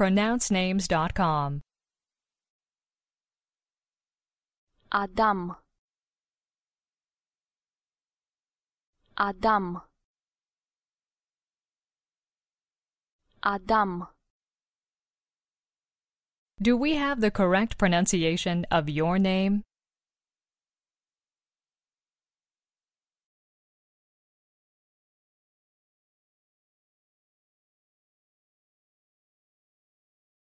pronouncenames.com. Adam Adam Adam Do we have the correct pronunciation of your name?